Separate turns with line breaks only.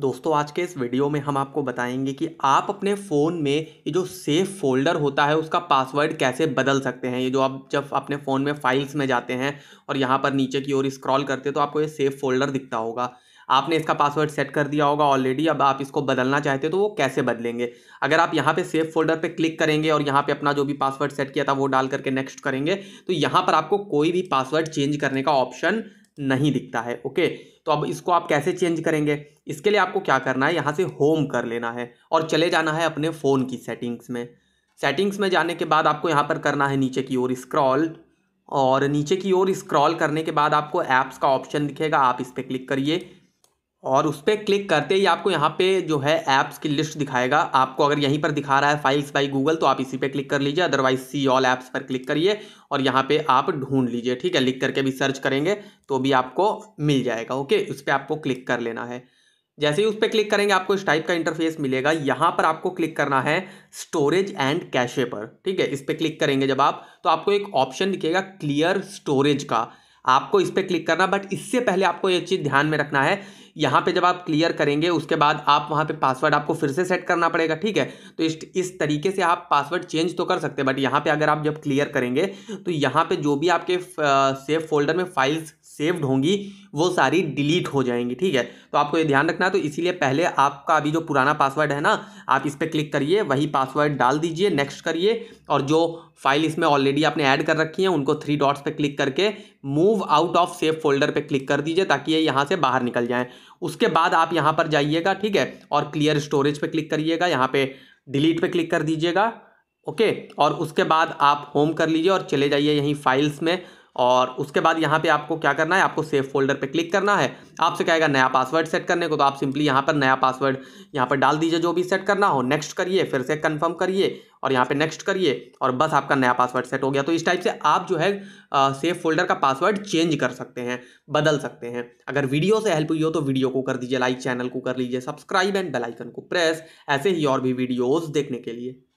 दोस्तों आज के इस वीडियो में हम आपको बताएंगे कि आप अपने फ़ोन में ये जो सेफ फोल्डर होता है उसका पासवर्ड कैसे बदल सकते हैं ये जो आप जब अपने फ़ोन में फाइल्स में जाते हैं और यहाँ पर नीचे की ओर स्क्रॉल करते हैं तो आपको ये सेफ फोल्डर दिखता होगा आपने इसका पासवर्ड सेट कर दिया होगा ऑलरेडी अब आप इसको बदलना चाहते हो तो वो कैसे बदलेंगे अगर आप यहाँ पे सेफ फोल्डर पे क्लिक करेंगे और यहाँ पे अपना जो भी पासवर्ड सेट किया था वो डाल करके नेक्स्ट करेंगे तो यहाँ पर आपको कोई भी पासवर्ड चेंज करने का ऑप्शन नहीं दिखता है ओके तो अब इसको आप कैसे चेंज करेंगे इसके लिए आपको क्या करना है यहाँ से होम कर लेना है और चले जाना है अपने फ़ोन की सेटिंग्स में सेटिंग्स में जाने के बाद आपको यहाँ पर करना है नीचे की ओर स्क्रॉल और नीचे की ओर स्क्रॉल करने के बाद आपको ऐप्स का ऑप्शन दिखेगा आप इस पर क्लिक करिए और उस पर क्लिक करते ही आपको यहाँ पे जो है ऐप्स की लिस्ट दिखाएगा आपको अगर यहीं पर दिखा रहा है फाइल्स बाय गूगल तो आप इसी पे क्लिक कर लीजिए अदरवाइज सी ऑल ऐप्स पर क्लिक करिए और यहाँ पे आप ढूंढ लीजिए ठीक है लिख करके भी सर्च करेंगे तो भी आपको मिल जाएगा ओके उस पर आपको क्लिक कर लेना है जैसे ही उस पर क्लिक करेंगे आपको इस टाइप का इंटरफेस मिलेगा यहाँ पर आपको क्लिक करना है स्टोरेज एंड कैशे पर ठीक है इस पर क्लिक करेंगे जब आप तो आपको एक ऑप्शन दिखेगा क्लियर स्टोरेज का आपको इस पर क्लिक करना बट इससे पहले आपको ये चीज़ ध्यान में रखना है यहाँ पे जब आप क्लियर करेंगे उसके बाद आप वहाँ पे पासवर्ड आपको फिर से सेट करना पड़ेगा ठीक है तो इस इस तरीके से आप पासवर्ड चेंज तो कर सकते हैं बट यहाँ पे अगर आप जब क्लियर करेंगे तो यहाँ पे जो भी आपके सेव फोल्डर में फाइल्स सेव्ड होंगी वो सारी डिलीट हो जाएंगी ठीक है तो आपको ये ध्यान रखना है तो इसीलिए पहले आपका अभी जो पुराना पासवर्ड है ना आप इस पर क्लिक करिए वही पासवर्ड डाल दीजिए नेक्स्ट करिए और जो फाइल इसमें ऑलरेडी आपने ऐड कर रखी है उनको थ्री डॉट्स पे क्लिक करके move out of safe folder पे क्लिक कर दीजिए ताकि ये यहाँ से बाहर निकल जाएँ उसके बाद आप यहाँ पर जाइएगा ठीक है और क्लियर स्टोरेज पे क्लिक करिएगा यहाँ पे डिलीट पे क्लिक कर दीजिएगा ओके और उसके बाद आप होम कर लीजिए और चले जाइए यहीं फाइल्स में और उसके बाद यहाँ पे आपको क्या करना है आपको सेफ़ फोल्डर पे क्लिक करना है आपसे कहेगा नया पासवर्ड सेट करने को तो आप सिंपली यहाँ पर नया पासवर्ड यहाँ पर डाल दीजिए जो भी सेट करना हो नेक्स्ट करिए फिर से कंफर्म करिए और यहाँ पे नेक्स्ट करिए और बस आपका नया पासवर्ड सेट हो गया तो इस टाइप से आप जो है सेफ़ फोल्डर का पासवर्ड चेंज कर सकते हैं बदल सकते हैं अगर वीडियो से हेल्प हुई हो तो वीडियो को कर दीजिए लाइक चैनल को कर लीजिए सब्सक्राइब एंड बेलाइकन को प्रेस ऐसे ही और भी वीडियोज़ देखने के लिए